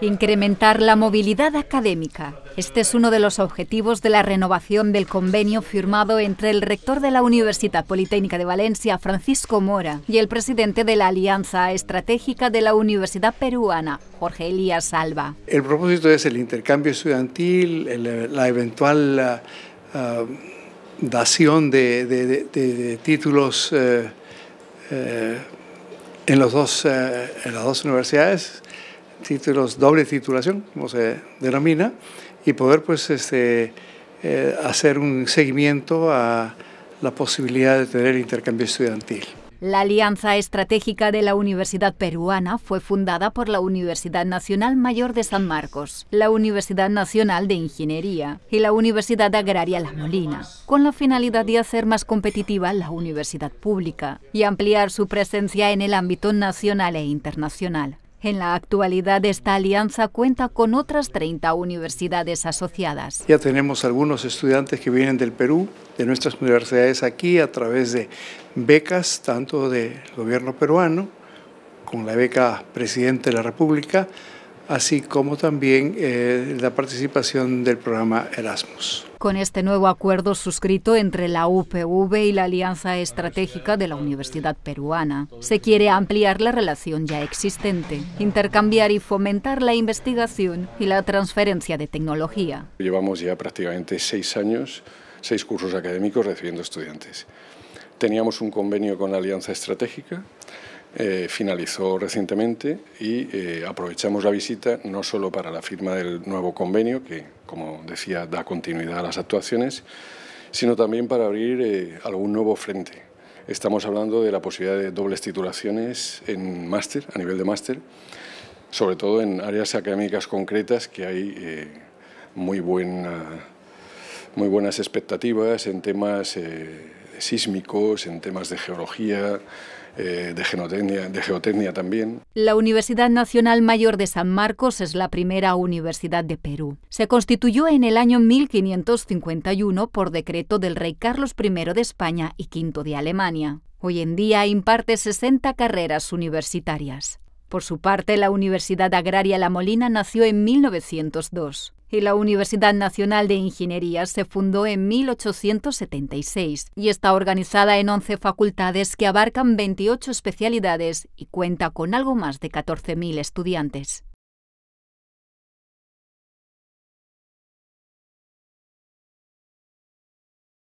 Incrementar la movilidad académica. Este es uno de los objetivos de la renovación del convenio firmado entre el rector de la Universidad Politécnica de Valencia, Francisco Mora, y el presidente de la Alianza Estratégica de la Universidad Peruana, Jorge Elías Alba. El propósito es el intercambio estudiantil, la eventual ah, ah, dación de, títulos eh, eh, en, los dos, eh, en las dos universidades títulos, doble titulación, como se denomina, y poder pues este, eh, hacer un seguimiento a la posibilidad de tener intercambio estudiantil. La Alianza Estratégica de la Universidad Peruana fue fundada por la Universidad Nacional Mayor de San Marcos, la Universidad Nacional de Ingeniería y la Universidad Agraria La Molina, con la finalidad de hacer más competitiva la universidad pública y ampliar su presencia en el ámbito nacional e internacional. En la actualidad, esta alianza cuenta con otras 30 universidades asociadas. Ya tenemos algunos estudiantes que vienen del Perú, de nuestras universidades aquí, a través de becas, tanto del gobierno peruano, con la beca Presidente de la República, así como también eh, la participación del programa Erasmus con este nuevo acuerdo suscrito entre la UPV y la Alianza Estratégica de la Universidad Peruana. Se quiere ampliar la relación ya existente, intercambiar y fomentar la investigación y la transferencia de tecnología. Llevamos ya prácticamente seis años, seis cursos académicos recibiendo estudiantes. Teníamos un convenio con la Alianza Estratégica eh, finalizó recientemente y eh, aprovechamos la visita no solo para la firma del nuevo convenio, que, como decía, da continuidad a las actuaciones, sino también para abrir eh, algún nuevo frente. Estamos hablando de la posibilidad de dobles titulaciones en máster, a nivel de máster, sobre todo en áreas académicas concretas que hay muy buena muy buenas expectativas en temas sísmicos, en temas de geología, eh, de geotecnia, de geotecnia también. La Universidad Nacional Mayor de San Marcos es la primera universidad de Perú. Se constituyó en el año 1551 por decreto del rey Carlos I de España y V de Alemania. Hoy en día imparte 60 carreras universitarias. Por su parte, la Universidad Agraria La Molina nació en 1902 y la Universidad Nacional de Ingeniería se fundó en 1876 y está organizada en 11 facultades que abarcan 28 especialidades y cuenta con algo más de 14.000 estudiantes.